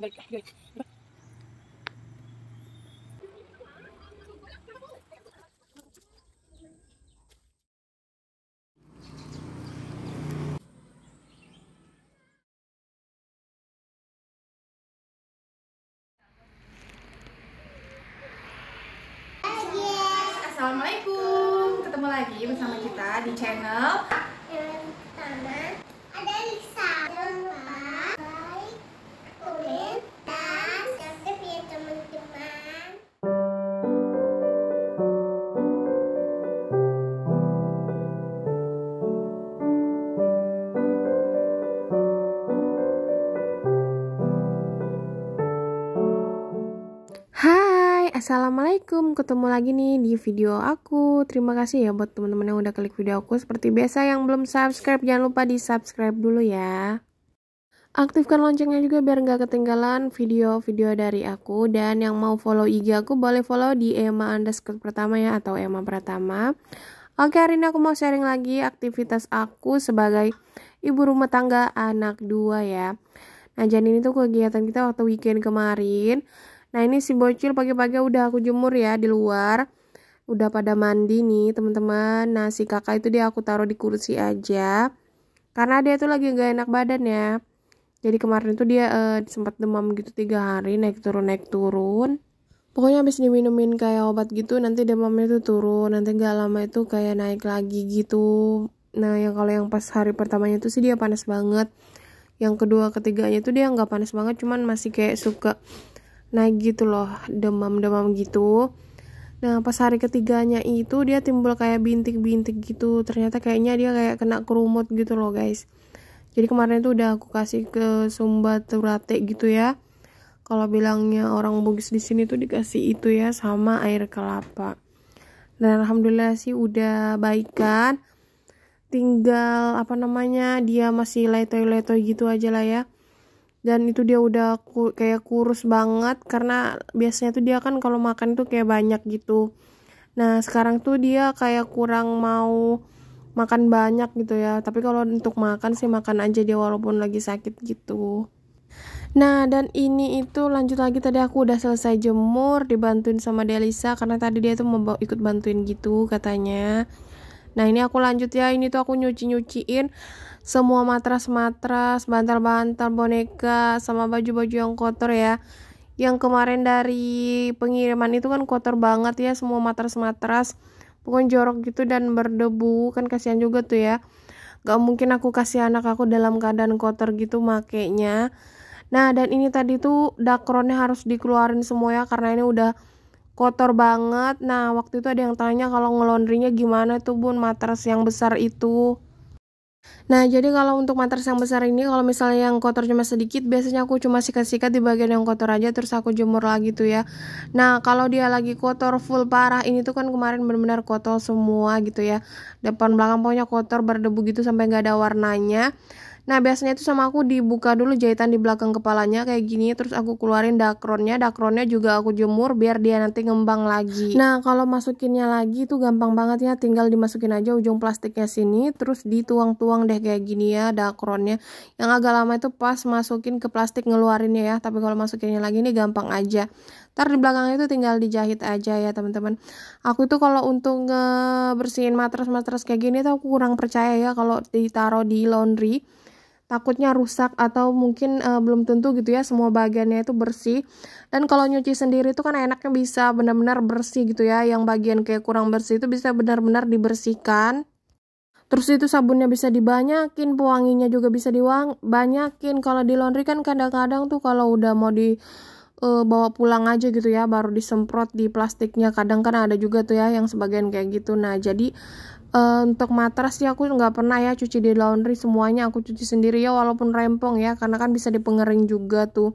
tanggal ka. Guys, Assalamualaikum, ketemu lagi nih di video aku. Terima kasih ya buat teman-teman yang udah klik video aku. Seperti biasa yang belum subscribe, jangan lupa di subscribe dulu ya. Aktifkan loncengnya juga biar nggak ketinggalan video-video dari aku. Dan yang mau follow IG aku boleh follow di Emma underscore pertama ya atau Emma pertama. Oke hari ini aku mau sharing lagi aktivitas aku sebagai ibu rumah tangga anak dua ya. Nah jadi ini tuh kegiatan kita waktu weekend kemarin. Nah ini si bocil pagi-pagi udah aku jemur ya di luar. Udah pada mandi nih teman-teman. Nah si kakak itu dia aku taruh di kursi aja. Karena dia tuh lagi gak enak badan ya. Jadi kemarin tuh dia uh, eh, sempat demam gitu tiga hari naik turun naik turun. Pokoknya habis diminumin kayak obat gitu nanti demamnya tuh turun. Nanti gak lama itu kayak naik lagi gitu. Nah yang kalau yang pas hari pertamanya tuh sih dia panas banget. Yang kedua ketiganya tuh dia nggak panas banget cuman masih kayak suka naik gitu loh demam-demam gitu nah pas hari ketiganya itu dia timbul kayak bintik-bintik gitu ternyata kayaknya dia kayak kena kerumut gitu loh guys jadi kemarin itu udah aku kasih ke Sumba Turate gitu ya kalau bilangnya orang Bugis di sini tuh dikasih itu ya sama air kelapa dan alhamdulillah sih udah baikan tinggal apa namanya dia masih letoy-letoy gitu aja lah ya dan itu dia udah ku, kayak kurus banget karena biasanya tuh dia kan kalau makan tuh kayak banyak gitu nah sekarang tuh dia kayak kurang mau makan banyak gitu ya tapi kalau untuk makan sih makan aja dia walaupun lagi sakit gitu Nah, dan ini itu lanjut lagi tadi aku udah selesai jemur dibantuin sama Delisa karena tadi dia tuh mau ikut bantuin gitu katanya. Nah, ini aku lanjut ya. Ini tuh aku nyuci-nyuciin semua matras-matras, bantal-bantal, boneka, sama baju-baju yang kotor ya. Yang kemarin dari pengiriman itu kan kotor banget ya semua matras-matras. Pokoknya jorok gitu dan berdebu, kan kasihan juga tuh ya. Gak mungkin aku kasih anak aku dalam keadaan kotor gitu makainya. Nah, dan ini tadi tuh dakronnya harus dikeluarin semua ya karena ini udah kotor banget. Nah, waktu itu ada yang tanya kalau ngelondrinya gimana tuh Bun matras yang besar itu. Nah, jadi kalau untuk matras yang besar ini, kalau misalnya yang kotor cuma sedikit, biasanya aku cuma sikat-sikat di bagian yang kotor aja, terus aku jemur lagi tuh ya. Nah, kalau dia lagi kotor full parah, ini tuh kan kemarin benar-benar kotor semua gitu ya. Depan belakang pokoknya kotor, berdebu gitu sampai nggak ada warnanya. Nah biasanya itu sama aku dibuka dulu jahitan di belakang kepalanya kayak gini terus aku keluarin dakronnya, dakronnya juga aku jemur biar dia nanti ngembang lagi. Nah kalau masukinnya lagi itu gampang banget ya tinggal dimasukin aja ujung plastiknya sini terus dituang-tuang deh kayak gini ya dakronnya. Yang agak lama itu pas masukin ke plastik ngeluarinnya ya tapi kalau masukinnya lagi ini gampang aja. Ntar di belakangnya itu tinggal dijahit aja ya teman-teman. Aku itu kalau untuk ngebersihin matras-matras kayak gini tuh aku kurang percaya ya kalau ditaruh di laundry takutnya rusak atau mungkin uh, belum tentu gitu ya semua bagiannya itu bersih dan kalau nyuci sendiri itu kan enaknya bisa benar-benar bersih gitu ya yang bagian kayak kurang bersih itu bisa benar-benar dibersihkan terus itu sabunnya bisa dibanyakin pewanginya juga bisa dibanyakin kalau di laundry kan kadang-kadang tuh kalau udah mau di uh, bawa pulang aja gitu ya baru disemprot di plastiknya kadang kan ada juga tuh ya yang sebagian kayak gitu nah jadi Uh, untuk matras sih aku nggak pernah ya cuci di laundry semuanya aku cuci sendiri ya walaupun rempong ya karena kan bisa dipengering juga tuh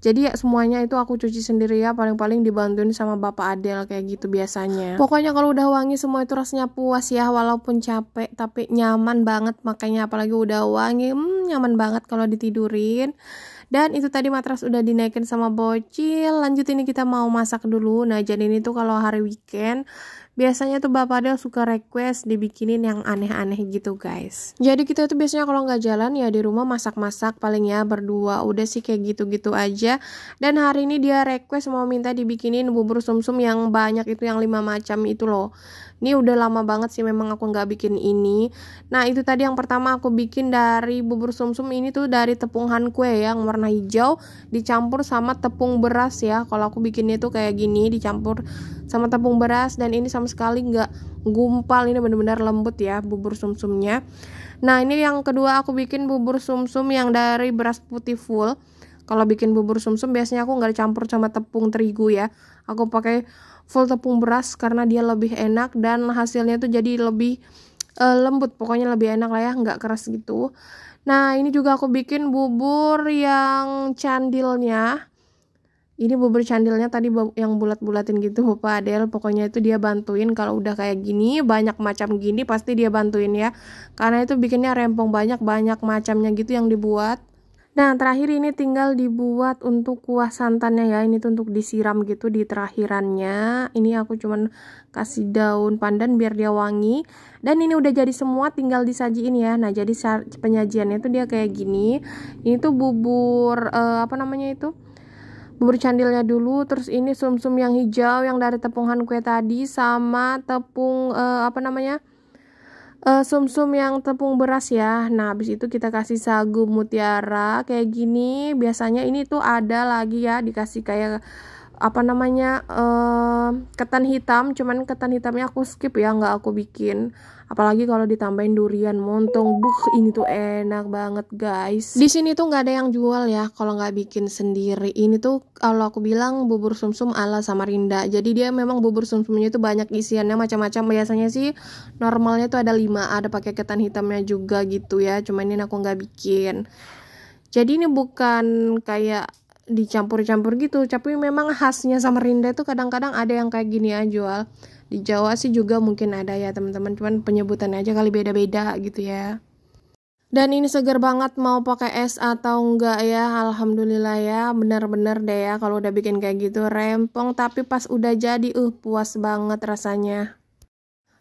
jadi ya semuanya itu aku cuci sendiri ya paling-paling dibantuin sama bapak Adel kayak gitu biasanya pokoknya kalau udah wangi semua itu rasanya puas ya walaupun capek tapi nyaman banget makanya apalagi udah wangi hmm, nyaman banget kalau ditidurin dan itu tadi matras udah dinaikin sama bocil. Lanjut ini kita mau masak dulu. Nah, jadi ini tuh kalau hari weekend biasanya tuh bapak Del suka request dibikinin yang aneh-aneh gitu guys jadi kita tuh biasanya kalau nggak jalan ya di rumah masak-masak paling ya berdua udah sih kayak gitu-gitu aja dan hari ini dia request mau minta dibikinin bubur sumsum -sum yang banyak itu yang lima macam itu loh ini udah lama banget sih memang aku nggak bikin ini nah itu tadi yang pertama aku bikin dari bubur sumsum -sum ini tuh dari tepung kue ya, yang warna hijau dicampur sama tepung beras ya kalau aku bikinnya tuh kayak gini dicampur sama tepung beras dan ini sama sekali nggak gumpal ini benar-benar lembut ya bubur sumsumnya nah ini yang kedua aku bikin bubur sumsum yang dari beras putih full kalau bikin bubur sumsum biasanya aku nggak campur sama tepung terigu ya aku pakai full tepung beras karena dia lebih enak dan hasilnya tuh jadi lebih uh, lembut pokoknya lebih enak lah ya nggak keras gitu nah ini juga aku bikin bubur yang candilnya ini bubur candilnya tadi yang bulat-bulatin gitu Bapak Adel pokoknya itu dia bantuin kalau udah kayak gini banyak macam gini pasti dia bantuin ya karena itu bikinnya rempong banyak-banyak macamnya gitu yang dibuat Nah, terakhir ini tinggal dibuat untuk kuah santannya ya. Ini tuh untuk disiram gitu di terakhirannya. Ini aku cuman kasih daun pandan biar dia wangi. Dan ini udah jadi semua, tinggal disajiin ya. Nah, jadi penyajiannya itu dia kayak gini. Ini tuh bubur eh, apa namanya itu? bubur candilnya dulu terus ini sumsum -sum yang hijau yang dari tepungan kue tadi sama tepung uh, apa namanya eh, sumsum uh, -sum yang tepung beras ya nah habis itu kita kasih sagu mutiara kayak gini biasanya ini tuh ada lagi ya dikasih kayak apa namanya uh, ketan hitam cuman ketan hitamnya aku skip ya nggak aku bikin apalagi kalau ditambahin durian montong buh ini tuh enak banget guys di sini tuh nggak ada yang jual ya kalau nggak bikin sendiri ini tuh kalau aku bilang bubur sumsum -sum ala Samarinda jadi dia memang bubur sumsumnya itu banyak isiannya macam-macam biasanya sih normalnya tuh ada 5 ada pakai ketan hitamnya juga gitu ya cuman ini aku nggak bikin jadi ini bukan kayak dicampur-campur gitu tapi memang khasnya sama Samarinda itu kadang-kadang ada yang kayak gini ya jual di Jawa sih juga mungkin ada ya teman-teman cuman penyebutannya aja kali beda-beda gitu ya dan ini seger banget mau pakai es atau enggak ya alhamdulillah ya bener-bener deh ya kalau udah bikin kayak gitu rempong tapi pas udah jadi uh puas banget rasanya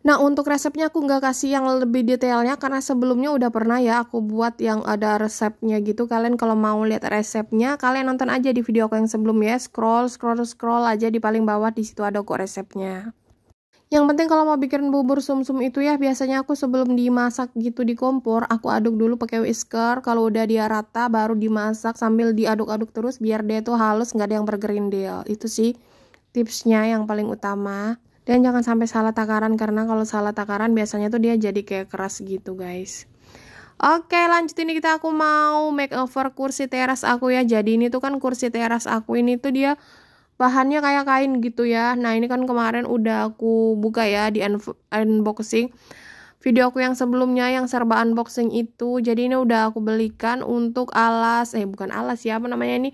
Nah untuk resepnya aku nggak kasih yang lebih detailnya karena sebelumnya udah pernah ya aku buat yang ada resepnya gitu. Kalian kalau mau lihat resepnya kalian nonton aja di video aku yang sebelumnya. Scroll, scroll, scroll aja di paling bawah di situ ada kok resepnya. Yang penting kalau mau bikin bubur sumsum -sum itu ya biasanya aku sebelum dimasak gitu di kompor aku aduk dulu pakai whisker. Kalau udah dia rata baru dimasak sambil diaduk-aduk terus biar dia tuh halus nggak ada yang bergerindil. Itu sih tipsnya yang paling utama. Dan jangan sampai salah takaran karena kalau salah takaran biasanya tuh dia jadi kayak keras gitu guys. Oke lanjut ini kita aku mau makeover kursi teras aku ya. Jadi ini tuh kan kursi teras aku ini tuh dia bahannya kayak kain gitu ya. Nah ini kan kemarin udah aku buka ya di un unboxing video aku yang sebelumnya yang serba unboxing itu jadi ini udah aku belikan untuk alas eh bukan alas ya apa namanya ini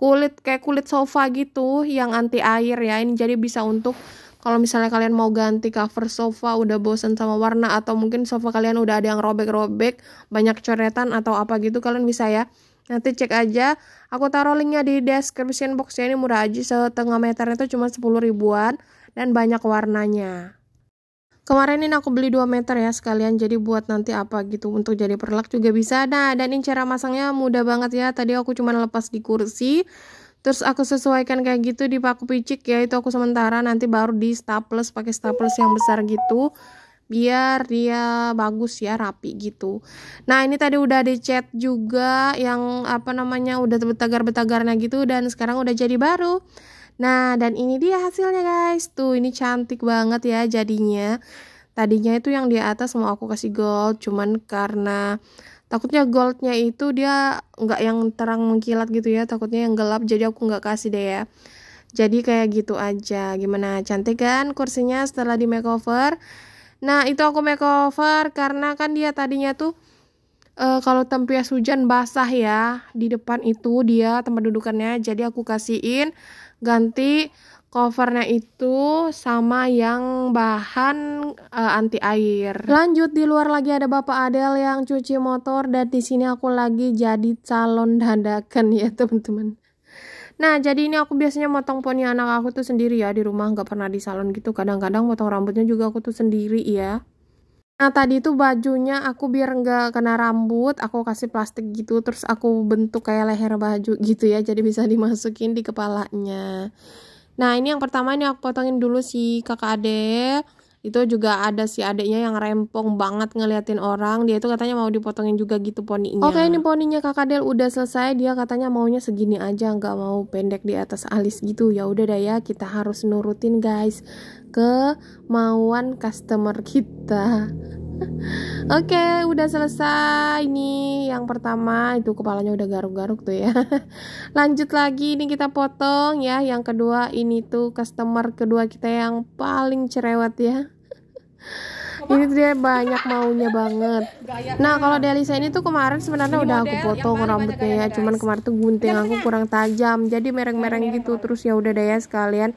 kulit kayak kulit sofa gitu yang anti air ya ini jadi bisa untuk kalau misalnya kalian mau ganti cover sofa udah bosen sama warna atau mungkin sofa kalian udah ada yang robek-robek banyak coretan atau apa gitu kalian bisa ya nanti cek aja aku taruh linknya di description box ya ini murah aja setengah meter itu cuma 10 ribuan dan banyak warnanya Kemarin ini aku beli 2 meter ya sekalian jadi buat nanti apa gitu untuk jadi perlak juga bisa. Nah, dan ini cara masangnya mudah banget ya. Tadi aku cuma lepas di kursi, terus aku sesuaikan kayak gitu di paku picik ya itu aku sementara nanti baru di staples pakai staples yang besar gitu biar dia bagus ya rapi gitu nah ini tadi udah dicat juga yang apa namanya udah betagar-betagarnya gitu dan sekarang udah jadi baru nah dan ini dia hasilnya guys tuh ini cantik banget ya jadinya tadinya itu yang di atas mau aku kasih gold cuman karena takutnya goldnya itu dia nggak yang terang mengkilat gitu ya takutnya yang gelap jadi aku nggak kasih deh ya jadi kayak gitu aja gimana cantik kan kursinya setelah di makeover nah itu aku makeover karena kan dia tadinya tuh uh, kalau tempias hujan basah ya di depan itu dia tempat dudukannya jadi aku kasihin ganti covernya itu sama yang bahan uh, eh, anti air. Lanjut di luar lagi ada Bapak Adel yang cuci motor dan di sini aku lagi jadi calon dandakan ya teman-teman. Nah, jadi ini aku biasanya motong poni anak aku tuh sendiri ya di rumah, nggak pernah di salon gitu. Kadang-kadang motong rambutnya juga aku tuh sendiri ya. Nah, tadi itu bajunya aku biar nggak kena rambut, aku kasih plastik gitu, terus aku bentuk kayak leher baju gitu ya, jadi bisa dimasukin di kepalanya. Nah, ini yang pertama ini aku potongin dulu si kakak Ade Itu juga ada si adeknya yang rempong banget ngeliatin orang. Dia itu katanya mau dipotongin juga gitu poninya. Oke, ini poninya kakak Del udah selesai. Dia katanya maunya segini aja, nggak mau pendek di atas alis gitu. Ya udah dah ya, kita harus nurutin guys kemauan customer kita. Oke, okay, udah selesai ini yang pertama itu kepalanya udah garuk-garuk tuh ya. Lanjut lagi ini kita potong ya. Yang kedua ini tuh customer kedua kita yang paling cerewet ya. Ini dia banyak maunya banget. Nah, kalau Delisa ini tuh kemarin sebenarnya udah aku potong rambutnya ya, cuman kemarin tuh gunting aku ya? kurang tajam. Jadi mereng-mereng gitu terus ya udah deh ya sekalian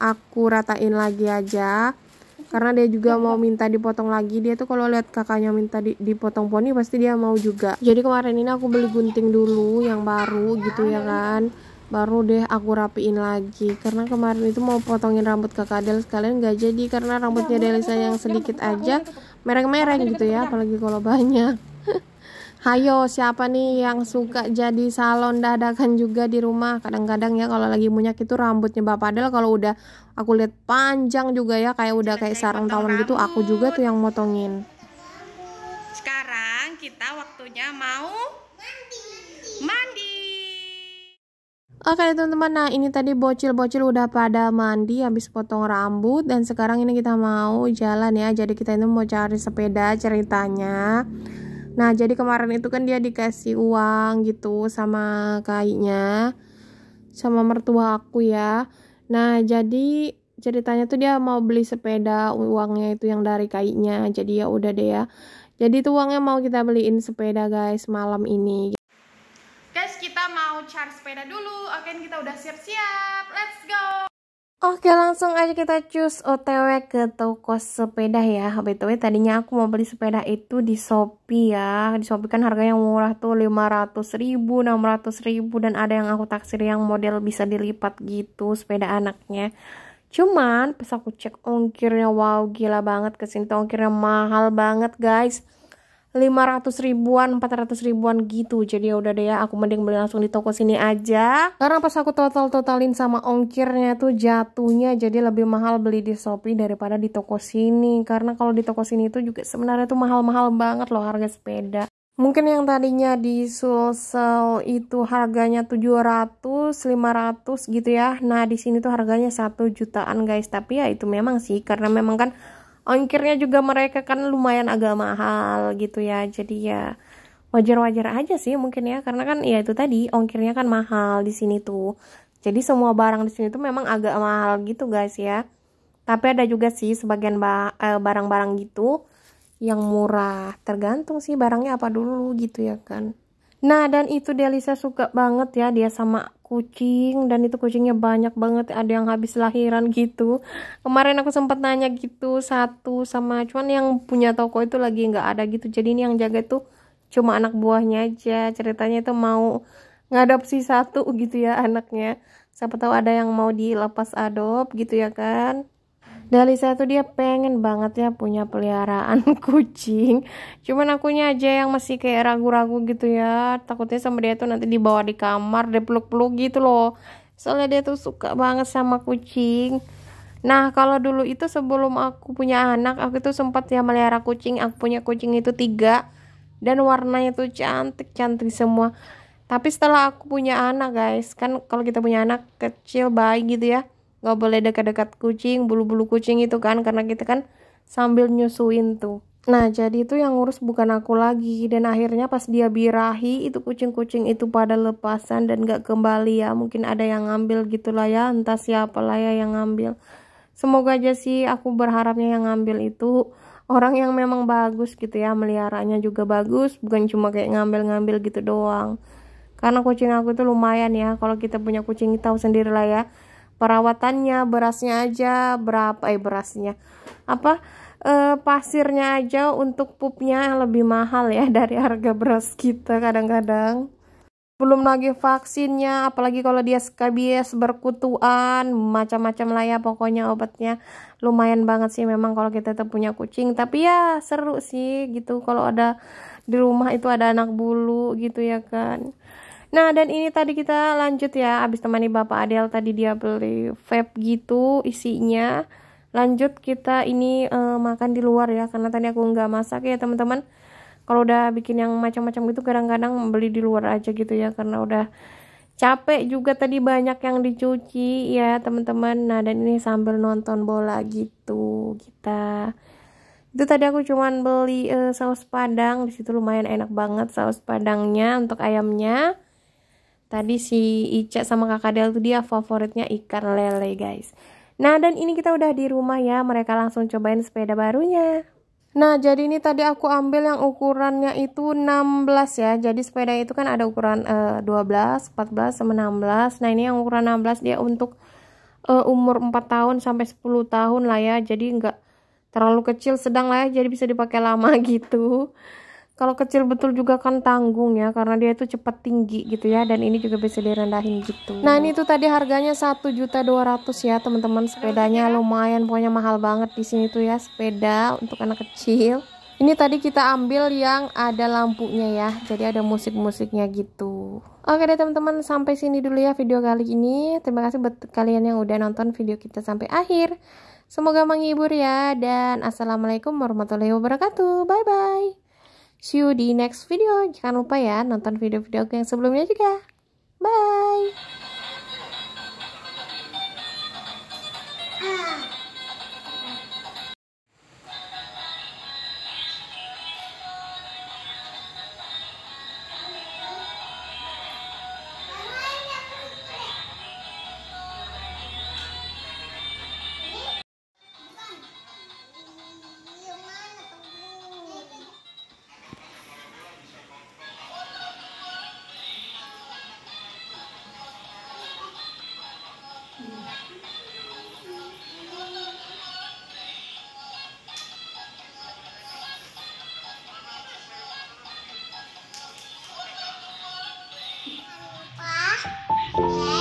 aku ratain lagi aja karena dia juga mau minta dipotong lagi dia tuh kalau lihat kakaknya minta dipotong poni pasti dia mau juga jadi kemarin ini aku beli gunting dulu yang baru gitu ya kan baru deh aku rapiin lagi karena kemarin itu mau potongin rambut kakak Del sekalian gak jadi karena rambutnya Delisa yang sedikit aja mereng-mereng gitu ya apalagi kalau banyak Hayo, siapa nih yang suka jadi salon dadakan juga di rumah? Kadang-kadang ya kalau lagi munyak itu rambutnya Bapak Del kalau udah aku lihat panjang juga ya kayak udah kayak sarang tawon gitu aku juga tuh yang motongin sekarang kita waktunya mau mandi mandi Oke teman-teman, nah ini tadi bocil-bocil udah pada mandi habis potong rambut dan sekarang ini kita mau jalan ya. Jadi kita ini mau cari sepeda ceritanya. Nah, jadi kemarin itu kan dia dikasih uang gitu sama kainya sama mertua aku ya. Nah, jadi ceritanya tuh dia mau beli sepeda uangnya itu yang dari kainnya Jadi ya udah deh ya. Jadi tuh uangnya mau kita beliin sepeda guys malam ini. Guys, kita mau cari sepeda dulu. Oke, kita udah siap-siap. Let's go. Oke langsung aja kita cus otw ke toko sepeda ya BTW tadinya aku mau beli sepeda itu di Shopee ya Di Shopee kan harganya murah tuh 500 ribu, 600 ribu Dan ada yang aku taksir yang model bisa dilipat gitu sepeda anaknya Cuman pas aku cek ongkirnya wow gila banget kesini ongkirnya mahal banget guys 500 ribuan, 400 ribuan gitu. Jadi ya udah deh ya, aku mending beli langsung di toko sini aja. Karena pas aku total-totalin sama ongkirnya tuh jatuhnya jadi lebih mahal beli di Shopee daripada di toko sini. Karena kalau di toko sini tuh juga sebenarnya tuh mahal-mahal banget loh harga sepeda. Mungkin yang tadinya di Sulsel itu harganya 700, 500 gitu ya. Nah, di sini tuh harganya 1 jutaan guys. Tapi ya itu memang sih karena memang kan ongkirnya juga mereka kan lumayan agak mahal gitu ya jadi ya wajar-wajar aja sih mungkin ya karena kan ya itu tadi ongkirnya kan mahal di sini tuh jadi semua barang di sini tuh memang agak mahal gitu guys ya tapi ada juga sih sebagian eh, barang-barang gitu yang murah tergantung sih barangnya apa dulu gitu ya kan Nah, dan itu Delisa suka banget ya dia sama kucing dan itu kucingnya banyak banget ada yang habis lahiran gitu kemarin aku sempat nanya gitu satu sama cuman yang punya toko itu lagi nggak ada gitu jadi ini yang jaga itu cuma anak buahnya aja ceritanya itu mau ngadopsi satu gitu ya anaknya siapa tahu ada yang mau dilepas adop gitu ya kan dari saya tuh dia pengen banget ya punya peliharaan kucing. Cuman akunya aja yang masih kayak ragu-ragu gitu ya. Takutnya sama dia tuh nanti dibawa di kamar, dia peluk-peluk gitu loh. Soalnya dia tuh suka banget sama kucing. Nah, kalau dulu itu sebelum aku punya anak, aku tuh sempat ya melihara kucing. Aku punya kucing itu tiga. Dan warnanya tuh cantik-cantik semua. Tapi setelah aku punya anak guys, kan kalau kita punya anak kecil bayi gitu ya nggak boleh dekat-dekat kucing bulu-bulu kucing itu kan karena kita kan sambil nyusuin tuh Nah, jadi itu yang ngurus bukan aku lagi. Dan akhirnya pas dia birahi, itu kucing-kucing itu pada lepasan dan gak kembali ya. Mungkin ada yang ngambil gitulah ya, entah siapa lah ya yang ngambil. Semoga aja sih aku berharapnya yang ngambil itu orang yang memang bagus gitu ya. Meliharanya juga bagus, bukan cuma kayak ngambil-ngambil gitu doang. Karena kucing aku itu lumayan ya, kalau kita punya kucing tahu sendiri lah ya perawatannya berasnya aja berapa eh berasnya apa e, pasirnya aja untuk pupnya lebih mahal ya dari harga beras kita kadang-kadang belum lagi vaksinnya apalagi kalau dia skabies berkutuan macam-macam lah ya pokoknya obatnya lumayan banget sih memang kalau kita tuh punya kucing tapi ya seru sih gitu kalau ada di rumah itu ada anak bulu gitu ya kan Nah, dan ini tadi kita lanjut ya, abis temani Bapak Adel tadi dia beli vape gitu isinya. Lanjut kita ini uh, makan di luar ya, karena tadi aku nggak masak ya teman-teman. Kalau udah bikin yang macam-macam gitu, kadang-kadang beli di luar aja gitu ya, karena udah capek juga tadi banyak yang dicuci ya teman-teman. Nah, dan ini sambil nonton bola gitu kita itu tadi aku cuman beli uh, saus padang disitu lumayan enak banget saus padangnya untuk ayamnya Tadi si Ica sama kakak Del tuh dia favoritnya ikan lele guys. Nah dan ini kita udah di rumah ya, mereka langsung cobain sepeda barunya. Nah jadi ini tadi aku ambil yang ukurannya itu 16 ya, jadi sepeda itu kan ada ukuran uh, 12, 14, 16. Nah ini yang ukuran 16 dia untuk uh, umur 4 tahun sampai 10 tahun lah ya, jadi nggak terlalu kecil sedang lah ya, jadi bisa dipakai lama gitu kalau kecil betul juga kan tanggung ya karena dia itu cepat tinggi gitu ya dan ini juga bisa direndahin gitu nah ini tuh tadi harganya satu juta dua ratus ya teman-teman sepedanya lumayan pokoknya mahal banget di sini tuh ya sepeda untuk anak kecil ini tadi kita ambil yang ada lampunya ya jadi ada musik-musiknya gitu Oke deh teman-teman, sampai sini dulu ya video kali ini. Terima kasih buat kalian yang udah nonton video kita sampai akhir. Semoga menghibur ya dan assalamualaikum warahmatullahi wabarakatuh. Bye bye. See you di next video. Jangan lupa ya nonton video-video aku yang sebelumnya juga. Bye! Bye.